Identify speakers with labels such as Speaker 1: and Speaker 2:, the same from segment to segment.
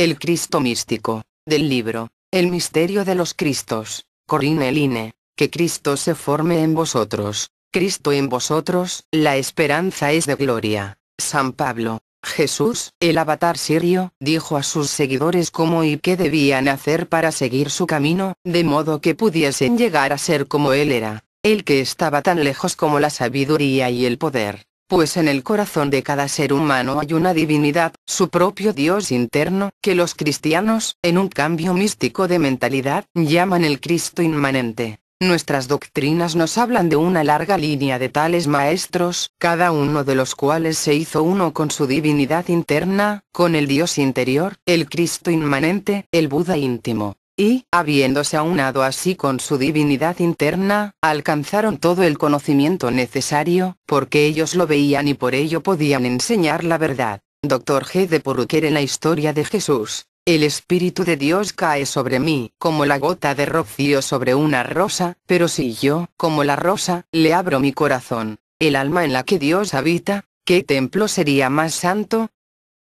Speaker 1: El Cristo místico. Del libro. El misterio de los Cristos. Corine eline, Que Cristo se forme en vosotros. Cristo en vosotros, la esperanza es de gloria. San Pablo. Jesús, el avatar sirio, dijo a sus seguidores cómo y qué debían hacer para seguir su camino, de modo que pudiesen llegar a ser como Él era, el que estaba tan lejos como la sabiduría y el poder pues en el corazón de cada ser humano hay una divinidad, su propio Dios interno, que los cristianos, en un cambio místico de mentalidad, llaman el Cristo inmanente. Nuestras doctrinas nos hablan de una larga línea de tales maestros, cada uno de los cuales se hizo uno con su divinidad interna, con el Dios interior, el Cristo inmanente, el Buda íntimo, y, habiéndose aunado así con su divinidad interna, alcanzaron todo el conocimiento necesario, porque ellos lo veían y por ello podían enseñar la verdad. Doctor G. de Poruquer en la historia de Jesús. El Espíritu de Dios cae sobre mí, como la gota de rocío sobre una rosa, pero si yo, como la rosa, le abro mi corazón, el alma en la que Dios habita, ¿qué templo sería más santo?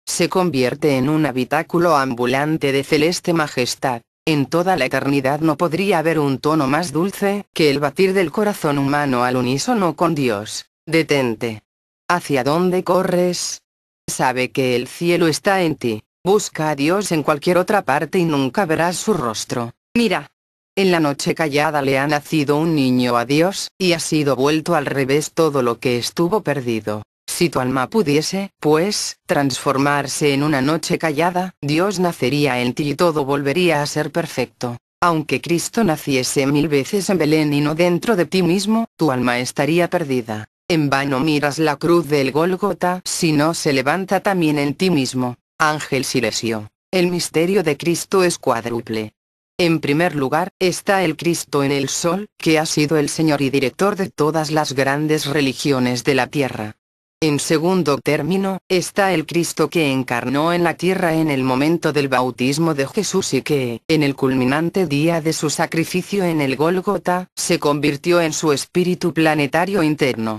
Speaker 1: Se convierte en un habitáculo ambulante de celeste majestad. En toda la eternidad no podría haber un tono más dulce que el batir del corazón humano al unísono con Dios. Detente. ¿Hacia dónde corres? Sabe que el cielo está en ti. Busca a Dios en cualquier otra parte y nunca verás su rostro. Mira. En la noche callada le ha nacido un niño a Dios, y ha sido vuelto al revés todo lo que estuvo perdido. Si tu alma pudiese, pues, transformarse en una noche callada, Dios nacería en ti y todo volvería a ser perfecto. Aunque Cristo naciese mil veces en Belén y no dentro de ti mismo, tu alma estaría perdida. En vano miras la cruz del Gólgota si no se levanta también en ti mismo. Ángel Silesio. El misterio de Cristo es cuádruple. En primer lugar, está el Cristo en el Sol, que ha sido el Señor y director de todas las grandes religiones de la tierra. En segundo término, está el Cristo que encarnó en la tierra en el momento del bautismo de Jesús y que, en el culminante día de su sacrificio en el Gólgota, se convirtió en su espíritu planetario interno.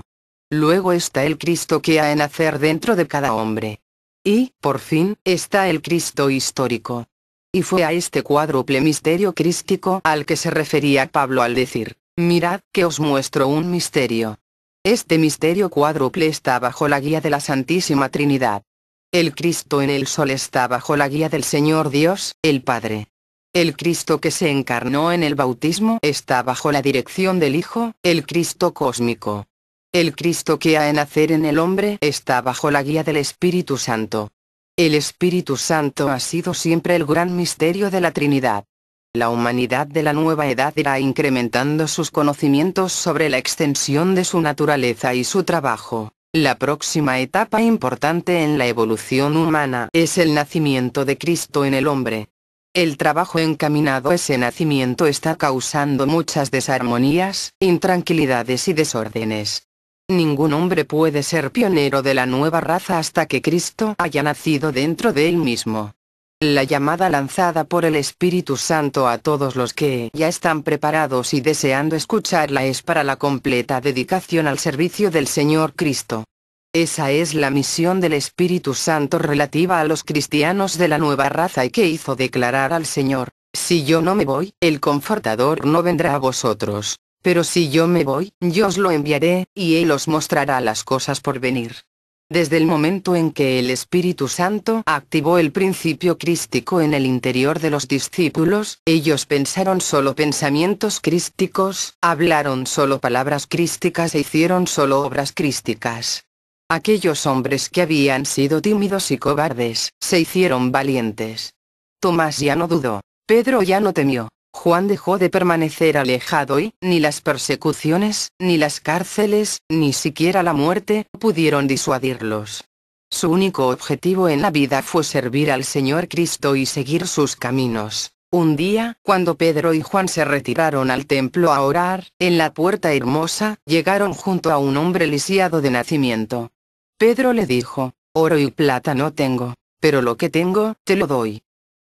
Speaker 1: Luego está el Cristo que ha en nacer dentro de cada hombre. Y, por fin, está el Cristo histórico. Y fue a este cuádruple misterio crístico al que se refería Pablo al decir, mirad que os muestro un misterio. Este misterio cuádruple está bajo la guía de la Santísima Trinidad. El Cristo en el Sol está bajo la guía del Señor Dios, el Padre. El Cristo que se encarnó en el bautismo está bajo la dirección del Hijo, el Cristo cósmico. El Cristo que ha de nacer en el hombre está bajo la guía del Espíritu Santo. El Espíritu Santo ha sido siempre el gran misterio de la Trinidad. La humanidad de la nueva edad irá incrementando sus conocimientos sobre la extensión de su naturaleza y su trabajo. La próxima etapa importante en la evolución humana es el nacimiento de Cristo en el hombre. El trabajo encaminado a ese nacimiento está causando muchas desarmonías, intranquilidades y desórdenes. Ningún hombre puede ser pionero de la nueva raza hasta que Cristo haya nacido dentro de él mismo. La llamada lanzada por el Espíritu Santo a todos los que ya están preparados y deseando escucharla es para la completa dedicación al servicio del Señor Cristo. Esa es la misión del Espíritu Santo relativa a los cristianos de la nueva raza y que hizo declarar al Señor, si yo no me voy, el confortador no vendrá a vosotros, pero si yo me voy, yo os lo enviaré, y Él os mostrará las cosas por venir. Desde el momento en que el Espíritu Santo activó el principio crístico en el interior de los discípulos, ellos pensaron solo pensamientos crísticos, hablaron solo palabras crísticas e hicieron solo obras crísticas. Aquellos hombres que habían sido tímidos y cobardes, se hicieron valientes. Tomás ya no dudó, Pedro ya no temió, Juan dejó de permanecer alejado y, ni las persecuciones, ni las cárceles, ni siquiera la muerte, pudieron disuadirlos. Su único objetivo en la vida fue servir al Señor Cristo y seguir sus caminos. Un día, cuando Pedro y Juan se retiraron al templo a orar, en la puerta hermosa, llegaron junto a un hombre lisiado de nacimiento. Pedro le dijo, Oro y plata no tengo, pero lo que tengo, te lo doy.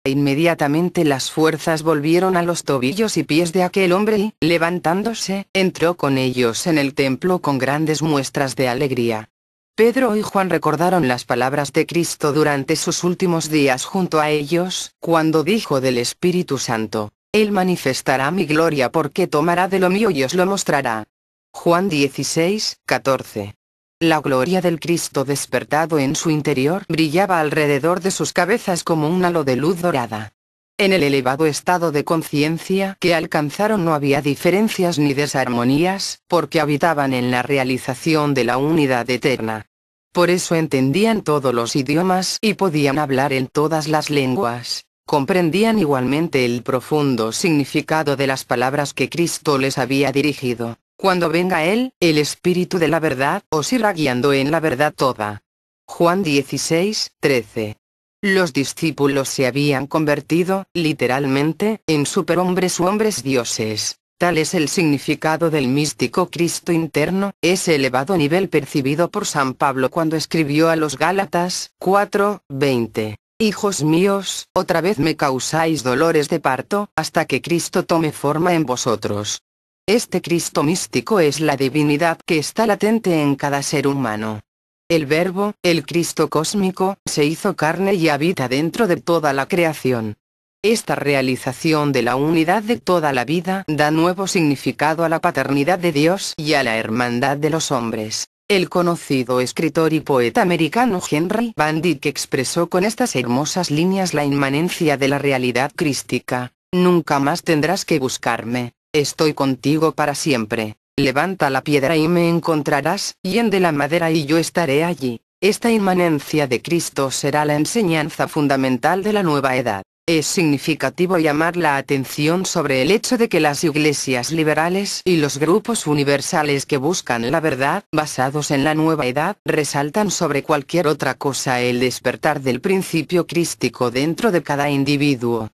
Speaker 1: E inmediatamente las fuerzas volvieron a los tobillos y pies de aquel hombre y, levantándose, entró con ellos en el templo con grandes muestras de alegría. Pedro y Juan recordaron las palabras de Cristo durante sus últimos días junto a ellos, cuando dijo del Espíritu Santo, Él manifestará mi gloria porque tomará de lo mío y os lo mostrará. Juan 16, 14. La gloria del Cristo despertado en su interior brillaba alrededor de sus cabezas como un halo de luz dorada. En el elevado estado de conciencia que alcanzaron no había diferencias ni desarmonías, porque habitaban en la realización de la unidad eterna. Por eso entendían todos los idiomas y podían hablar en todas las lenguas. Comprendían igualmente el profundo significado de las palabras que Cristo les había dirigido. Cuando venga Él, el Espíritu de la verdad, os irá guiando en la verdad toda. Juan 16, 13. Los discípulos se habían convertido, literalmente, en superhombres u hombres dioses. Tal es el significado del místico Cristo interno, ese elevado nivel percibido por San Pablo cuando escribió a los Gálatas 4, 20. Hijos míos, otra vez me causáis dolores de parto, hasta que Cristo tome forma en vosotros. Este Cristo místico es la divinidad que está latente en cada ser humano. El Verbo, el Cristo cósmico, se hizo carne y habita dentro de toda la creación. Esta realización de la unidad de toda la vida da nuevo significado a la paternidad de Dios y a la hermandad de los hombres. El conocido escritor y poeta americano Henry Van Dyke expresó con estas hermosas líneas la inmanencia de la realidad crística. Nunca más tendrás que buscarme. Estoy contigo para siempre. Levanta la piedra y me encontrarás, y de la madera y yo estaré allí. Esta inmanencia de Cristo será la enseñanza fundamental de la nueva edad. Es significativo llamar la atención sobre el hecho de que las iglesias liberales y los grupos universales que buscan la verdad, basados en la nueva edad, resaltan sobre cualquier otra cosa el despertar del principio crístico dentro de cada individuo.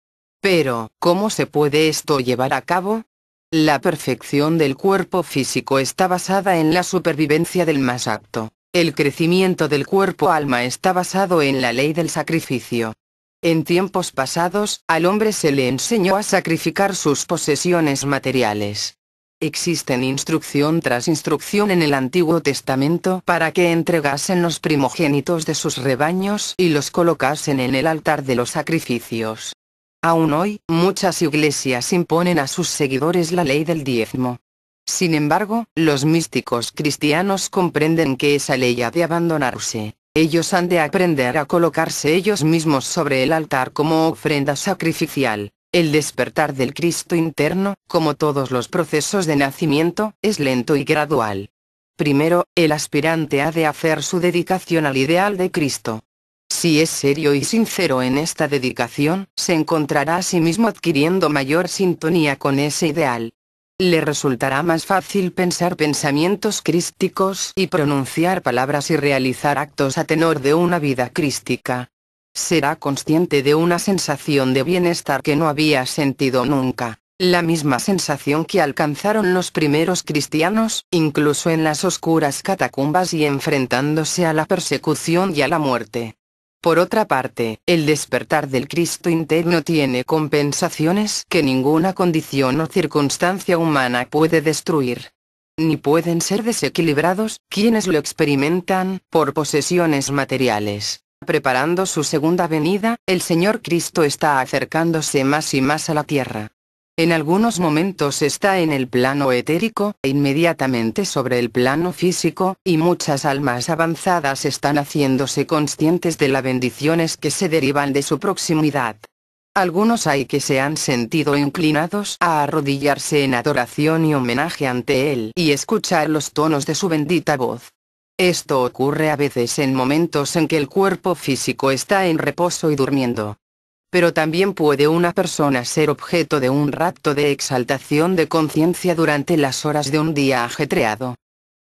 Speaker 1: Pero, ¿cómo se puede esto llevar a cabo? La perfección del cuerpo físico está basada en la supervivencia del más apto. El crecimiento del cuerpo alma está basado en la ley del sacrificio. En tiempos pasados, al hombre se le enseñó a sacrificar sus posesiones materiales. Existen instrucción tras instrucción en el Antiguo Testamento para que entregasen los primogénitos de sus rebaños y los colocasen en el altar de los sacrificios. Aún hoy, muchas iglesias imponen a sus seguidores la ley del diezmo. Sin embargo, los místicos cristianos comprenden que esa ley ha de abandonarse. Ellos han de aprender a colocarse ellos mismos sobre el altar como ofrenda sacrificial. El despertar del Cristo interno, como todos los procesos de nacimiento, es lento y gradual. Primero, el aspirante ha de hacer su dedicación al ideal de Cristo. Si es serio y sincero en esta dedicación, se encontrará a sí mismo adquiriendo mayor sintonía con ese ideal. Le resultará más fácil pensar pensamientos crísticos y pronunciar palabras y realizar actos a tenor de una vida crística. Será consciente de una sensación de bienestar que no había sentido nunca. La misma sensación que alcanzaron los primeros cristianos, incluso en las oscuras catacumbas y enfrentándose a la persecución y a la muerte. Por otra parte, el despertar del Cristo interno tiene compensaciones que ninguna condición o circunstancia humana puede destruir. Ni pueden ser desequilibrados quienes lo experimentan por posesiones materiales. Preparando su segunda venida, el Señor Cristo está acercándose más y más a la tierra. En algunos momentos está en el plano etérico, e inmediatamente sobre el plano físico, y muchas almas avanzadas están haciéndose conscientes de las bendiciones que se derivan de su proximidad. Algunos hay que se han sentido inclinados a arrodillarse en adoración y homenaje ante él y escuchar los tonos de su bendita voz. Esto ocurre a veces en momentos en que el cuerpo físico está en reposo y durmiendo. Pero también puede una persona ser objeto de un rapto de exaltación de conciencia durante las horas de un día ajetreado.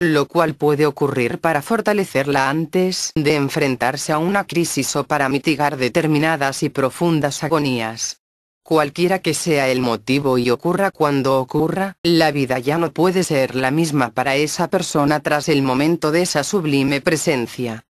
Speaker 1: Lo cual puede ocurrir para fortalecerla antes de enfrentarse a una crisis o para mitigar determinadas y profundas agonías. Cualquiera que sea el motivo y ocurra cuando ocurra, la vida ya no puede ser la misma para esa persona tras el momento de esa sublime presencia.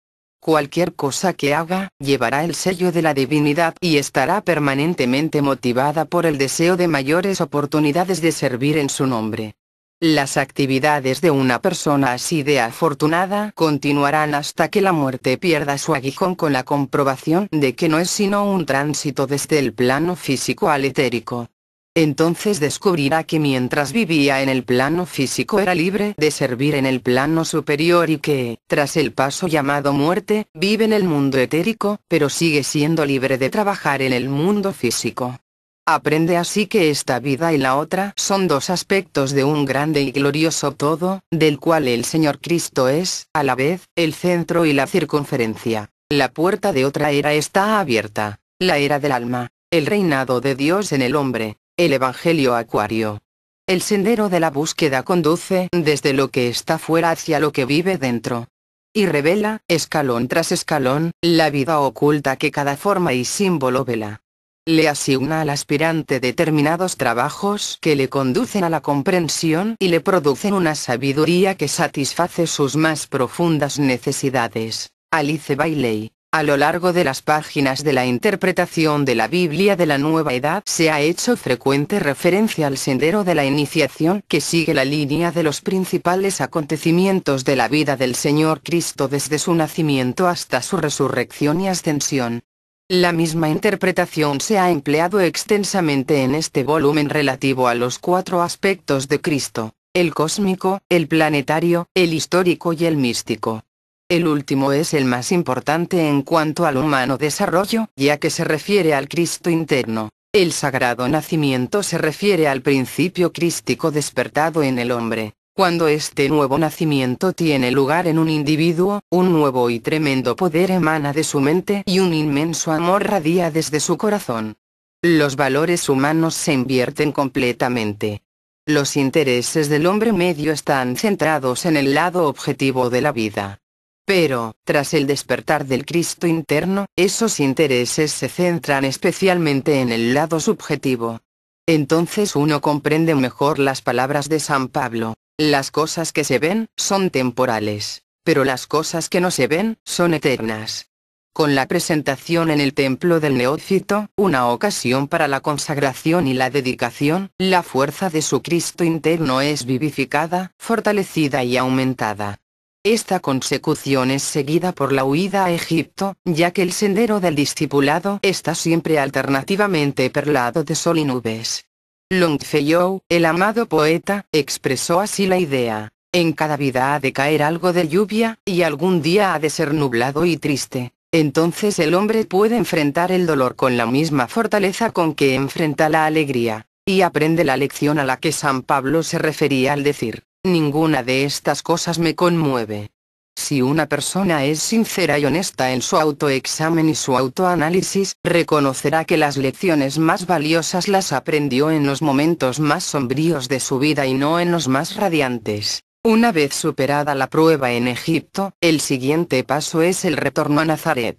Speaker 1: Cualquier cosa que haga, llevará el sello de la divinidad y estará permanentemente motivada por el deseo de mayores oportunidades de servir en su nombre. Las actividades de una persona así de afortunada continuarán hasta que la muerte pierda su aguijón con la comprobación de que no es sino un tránsito desde el plano físico al etérico entonces descubrirá que mientras vivía en el plano físico era libre de servir en el plano superior y que, tras el paso llamado muerte, vive en el mundo etérico, pero sigue siendo libre de trabajar en el mundo físico. Aprende así que esta vida y la otra son dos aspectos de un grande y glorioso todo, del cual el Señor Cristo es, a la vez, el centro y la circunferencia. La puerta de otra era está abierta, la era del alma, el reinado de Dios en el hombre. El Evangelio Acuario. El sendero de la búsqueda conduce desde lo que está fuera hacia lo que vive dentro. Y revela, escalón tras escalón, la vida oculta que cada forma y símbolo vela. Le asigna al aspirante determinados trabajos que le conducen a la comprensión y le producen una sabiduría que satisface sus más profundas necesidades. Alice Bailey. A lo largo de las páginas de la interpretación de la Biblia de la Nueva Edad se ha hecho frecuente referencia al sendero de la iniciación que sigue la línea de los principales acontecimientos de la vida del Señor Cristo desde su nacimiento hasta su resurrección y ascensión. La misma interpretación se ha empleado extensamente en este volumen relativo a los cuatro aspectos de Cristo, el cósmico, el planetario, el histórico y el místico. El último es el más importante en cuanto al humano desarrollo, ya que se refiere al Cristo interno. El sagrado nacimiento se refiere al principio crístico despertado en el hombre. Cuando este nuevo nacimiento tiene lugar en un individuo, un nuevo y tremendo poder emana de su mente y un inmenso amor radia desde su corazón. Los valores humanos se invierten completamente. Los intereses del hombre medio están centrados en el lado objetivo de la vida. Pero, tras el despertar del Cristo interno, esos intereses se centran especialmente en el lado subjetivo. Entonces uno comprende mejor las palabras de San Pablo. Las cosas que se ven, son temporales, pero las cosas que no se ven, son eternas. Con la presentación en el templo del neófito, una ocasión para la consagración y la dedicación, la fuerza de su Cristo interno es vivificada, fortalecida y aumentada. Esta consecución es seguida por la huida a Egipto, ya que el sendero del discipulado está siempre alternativamente perlado de sol y nubes. Longfellow, el amado poeta, expresó así la idea. En cada vida ha de caer algo de lluvia, y algún día ha de ser nublado y triste. Entonces el hombre puede enfrentar el dolor con la misma fortaleza con que enfrenta la alegría, y aprende la lección a la que San Pablo se refería al decir, Ninguna de estas cosas me conmueve. Si una persona es sincera y honesta en su autoexamen y su autoanálisis, reconocerá que las lecciones más valiosas las aprendió en los momentos más sombríos de su vida y no en los más radiantes. Una vez superada la prueba en Egipto, el siguiente paso es el retorno a Nazaret.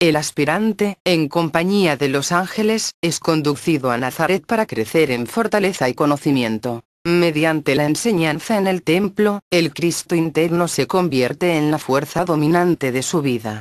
Speaker 1: El aspirante, en compañía de los ángeles, es conducido a Nazaret para crecer en fortaleza y conocimiento. Mediante la enseñanza en el templo, el Cristo interno se convierte en la fuerza dominante de su vida.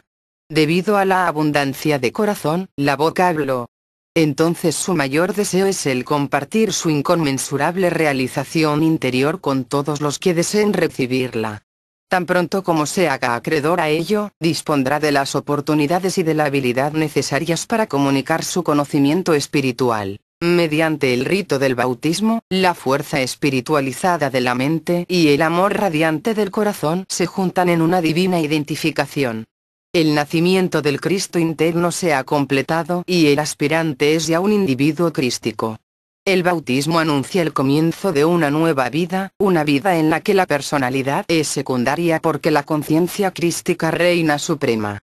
Speaker 1: Debido a la abundancia de corazón, la boca habló. Entonces su mayor deseo es el compartir su inconmensurable realización interior con todos los que deseen recibirla. Tan pronto como se haga acreedor a ello, dispondrá de las oportunidades y de la habilidad necesarias para comunicar su conocimiento espiritual mediante el rito del bautismo, la fuerza espiritualizada de la mente y el amor radiante del corazón se juntan en una divina identificación. El nacimiento del Cristo interno se ha completado y el aspirante es ya un individuo crístico. El bautismo anuncia el comienzo de una nueva vida, una vida en la que la personalidad es secundaria porque la conciencia crística reina suprema.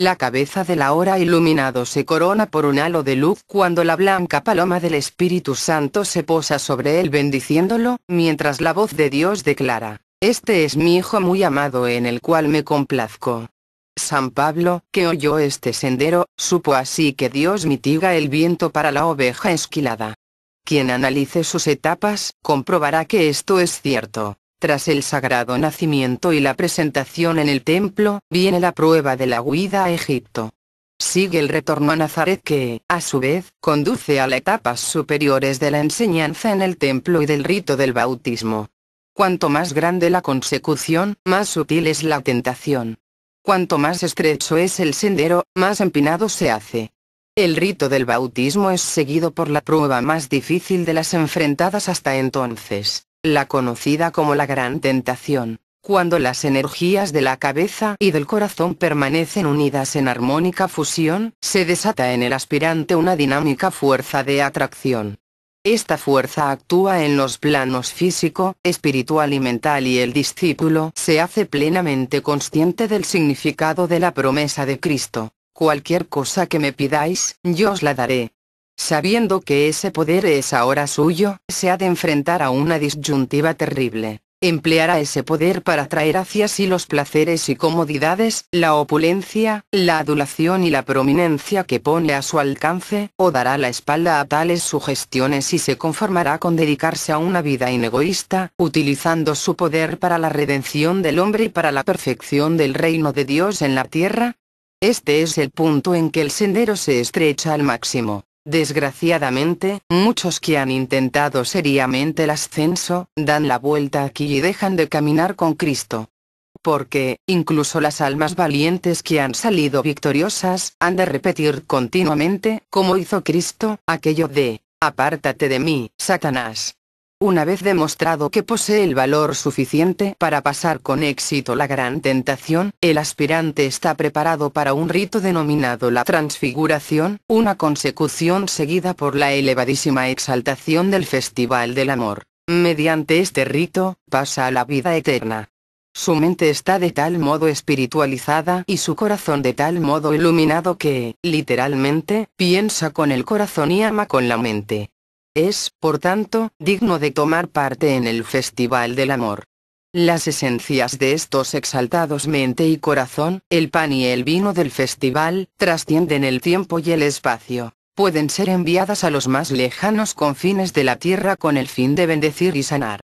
Speaker 1: La cabeza de la hora iluminado se corona por un halo de luz cuando la blanca paloma del Espíritu Santo se posa sobre él bendiciéndolo, mientras la voz de Dios declara, Este es mi Hijo muy amado en el cual me complazco. San Pablo, que oyó este sendero, supo así que Dios mitiga el viento para la oveja esquilada. Quien analice sus etapas, comprobará que esto es cierto. Tras el sagrado nacimiento y la presentación en el templo, viene la prueba de la huida a Egipto. Sigue el retorno a Nazaret que, a su vez, conduce a las etapas superiores de la enseñanza en el templo y del rito del bautismo. Cuanto más grande la consecución, más sutil es la tentación. Cuanto más estrecho es el sendero, más empinado se hace. El rito del bautismo es seguido por la prueba más difícil de las enfrentadas hasta entonces la conocida como la gran tentación, cuando las energías de la cabeza y del corazón permanecen unidas en armónica fusión, se desata en el aspirante una dinámica fuerza de atracción. Esta fuerza actúa en los planos físico, espiritual y mental y el discípulo se hace plenamente consciente del significado de la promesa de Cristo. Cualquier cosa que me pidáis, yo os la daré, Sabiendo que ese poder es ahora suyo, se ha de enfrentar a una disyuntiva terrible. Empleará ese poder para traer hacia sí los placeres y comodidades, la opulencia, la adulación y la prominencia que pone a su alcance, o dará la espalda a tales sugestiones y se conformará con dedicarse a una vida inegoísta, utilizando su poder para la redención del hombre y para la perfección del reino de Dios en la tierra. Este es el punto en que el sendero se estrecha al máximo. Desgraciadamente, muchos que han intentado seriamente el ascenso, dan la vuelta aquí y dejan de caminar con Cristo. Porque, incluso las almas valientes que han salido victoriosas, han de repetir continuamente, como hizo Cristo, aquello de, apártate de mí, Satanás. Una vez demostrado que posee el valor suficiente para pasar con éxito la gran tentación, el aspirante está preparado para un rito denominado la transfiguración, una consecución seguida por la elevadísima exaltación del festival del amor. Mediante este rito, pasa a la vida eterna. Su mente está de tal modo espiritualizada y su corazón de tal modo iluminado que, literalmente, piensa con el corazón y ama con la mente. Es, por tanto, digno de tomar parte en el Festival del Amor. Las esencias de estos exaltados mente y corazón, el pan y el vino del festival, trascienden el tiempo y el espacio. Pueden ser enviadas a los más lejanos confines de la tierra con el fin de bendecir y sanar.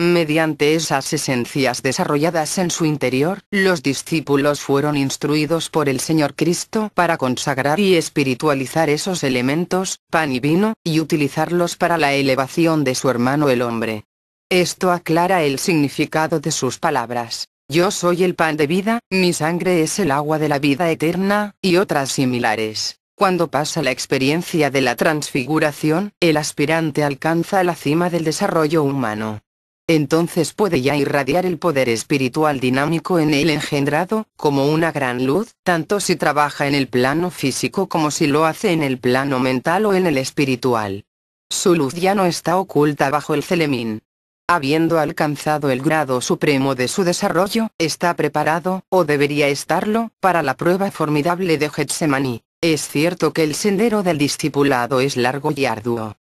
Speaker 1: Mediante esas esencias desarrolladas en su interior, los discípulos fueron instruidos por el Señor Cristo para consagrar y espiritualizar esos elementos, pan y vino, y utilizarlos para la elevación de su hermano el hombre. Esto aclara el significado de sus palabras. Yo soy el pan de vida, mi sangre es el agua de la vida eterna, y otras similares. Cuando pasa la experiencia de la transfiguración, el aspirante alcanza la cima del desarrollo humano entonces puede ya irradiar el poder espiritual dinámico en él engendrado, como una gran luz, tanto si trabaja en el plano físico como si lo hace en el plano mental o en el espiritual. Su luz ya no está oculta bajo el celemín. Habiendo alcanzado el grado supremo de su desarrollo, está preparado, o debería estarlo, para la prueba formidable de Getsemaní. Es cierto que el sendero del discipulado es largo y arduo.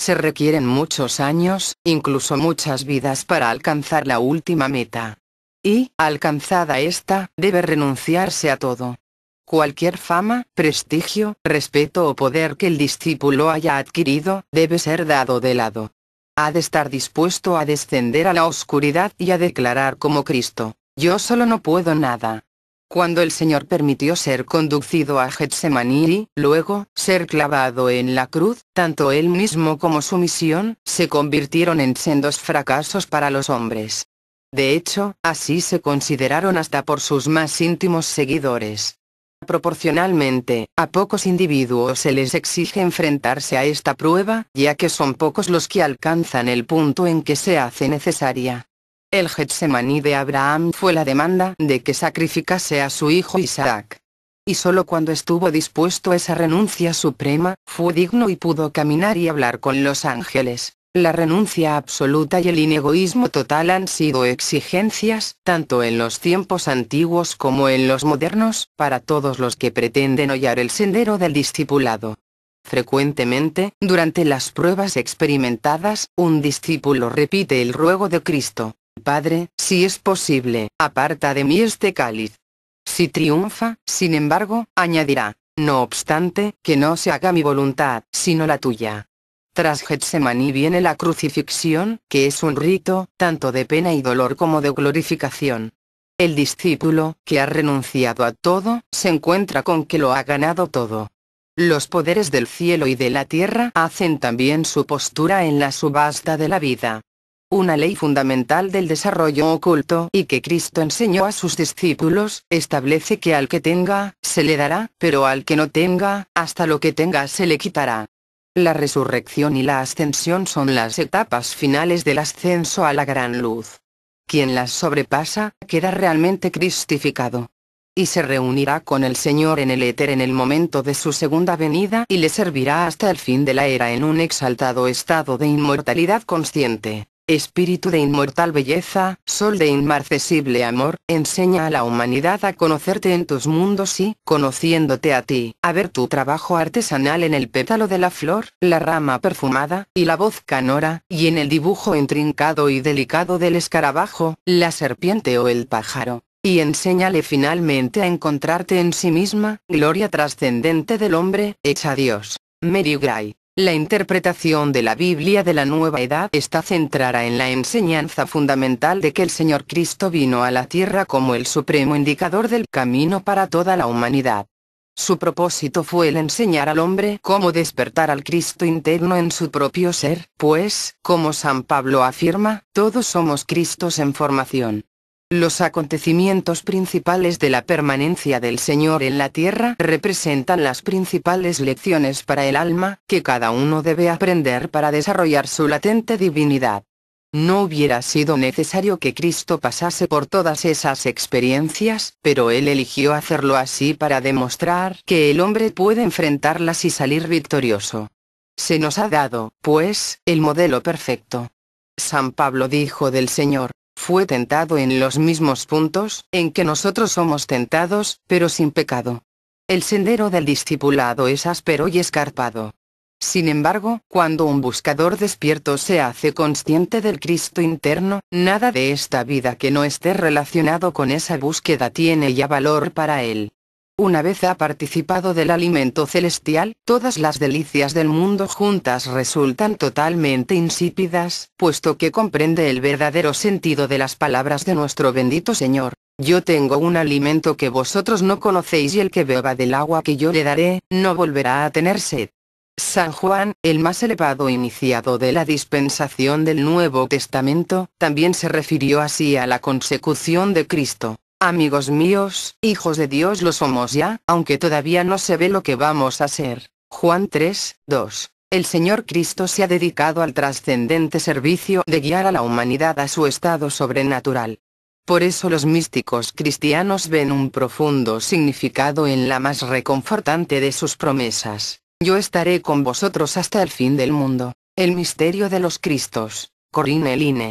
Speaker 1: Se requieren muchos años, incluso muchas vidas para alcanzar la última meta. Y, alcanzada esta, debe renunciarse a todo. Cualquier fama, prestigio, respeto o poder que el discípulo haya adquirido, debe ser dado de lado. Ha de estar dispuesto a descender a la oscuridad y a declarar como Cristo, yo solo no puedo nada cuando el Señor permitió ser conducido a Getsemaní y, luego, ser clavado en la cruz, tanto él mismo como su misión, se convirtieron en sendos fracasos para los hombres. De hecho, así se consideraron hasta por sus más íntimos seguidores. Proporcionalmente, a pocos individuos se les exige enfrentarse a esta prueba, ya que son pocos los que alcanzan el punto en que se hace necesaria. El Getsemaní de Abraham fue la demanda de que sacrificase a su hijo Isaac. Y solo cuando estuvo dispuesto esa renuncia suprema, fue digno y pudo caminar y hablar con los ángeles. La renuncia absoluta y el inegoísmo total han sido exigencias, tanto en los tiempos antiguos como en los modernos, para todos los que pretenden hollar el sendero del discipulado. Frecuentemente, durante las pruebas experimentadas, un discípulo repite el ruego de Cristo, Padre, si es posible, aparta de mí este cáliz. Si triunfa, sin embargo, añadirá, no obstante, que no se haga mi voluntad, sino la tuya. Tras Getsemaní viene la crucifixión, que es un rito, tanto de pena y dolor como de glorificación. El discípulo, que ha renunciado a todo, se encuentra con que lo ha ganado todo. Los poderes del cielo y de la tierra hacen también su postura en la subasta de la vida una ley fundamental del desarrollo oculto y que Cristo enseñó a sus discípulos, establece que al que tenga, se le dará, pero al que no tenga, hasta lo que tenga se le quitará. La resurrección y la ascensión son las etapas finales del ascenso a la gran luz. Quien las sobrepasa, queda realmente cristificado y se reunirá con el Señor en el éter en el momento de su segunda venida y le servirá hasta el fin de la era en un exaltado estado de inmortalidad consciente. Espíritu de inmortal belleza, sol de inmarcesible amor, enseña a la humanidad a conocerte en tus mundos y, conociéndote a ti, a ver tu trabajo artesanal en el pétalo de la flor, la rama perfumada, y la voz canora, y en el dibujo intrincado y delicado del escarabajo, la serpiente o el pájaro y enséñale finalmente a encontrarte en sí misma, gloria trascendente del hombre, hecha Dios. Mary Gray. La interpretación de la Biblia de la Nueva Edad está centrada en la enseñanza fundamental de que el Señor Cristo vino a la tierra como el supremo indicador del camino para toda la humanidad. Su propósito fue el enseñar al hombre cómo despertar al Cristo interno en su propio ser, pues, como San Pablo afirma, todos somos Cristos en formación. Los acontecimientos principales de la permanencia del Señor en la tierra representan las principales lecciones para el alma, que cada uno debe aprender para desarrollar su latente divinidad. No hubiera sido necesario que Cristo pasase por todas esas experiencias, pero Él eligió hacerlo así para demostrar que el hombre puede enfrentarlas y salir victorioso. Se nos ha dado, pues, el modelo perfecto. San Pablo dijo del Señor, fue tentado en los mismos puntos en que nosotros somos tentados, pero sin pecado. El sendero del discipulado es áspero y escarpado. Sin embargo, cuando un buscador despierto se hace consciente del Cristo interno, nada de esta vida que no esté relacionado con esa búsqueda tiene ya valor para él. Una vez ha participado del alimento celestial, todas las delicias del mundo juntas resultan totalmente insípidas, puesto que comprende el verdadero sentido de las palabras de nuestro bendito Señor. Yo tengo un alimento que vosotros no conocéis y el que beba del agua que yo le daré, no volverá a tener sed. San Juan, el más elevado iniciado de la dispensación del Nuevo Testamento, también se refirió así a la consecución de Cristo. Amigos míos, hijos de Dios lo somos ya, aunque todavía no se ve lo que vamos a ser. Juan 3, 2. El Señor Cristo se ha dedicado al trascendente servicio de guiar a la humanidad a su estado sobrenatural. Por eso los místicos cristianos ven un profundo significado en la más reconfortante de sus promesas. Yo estaré con vosotros hasta el fin del mundo. El misterio de los Cristos. Corinne Line.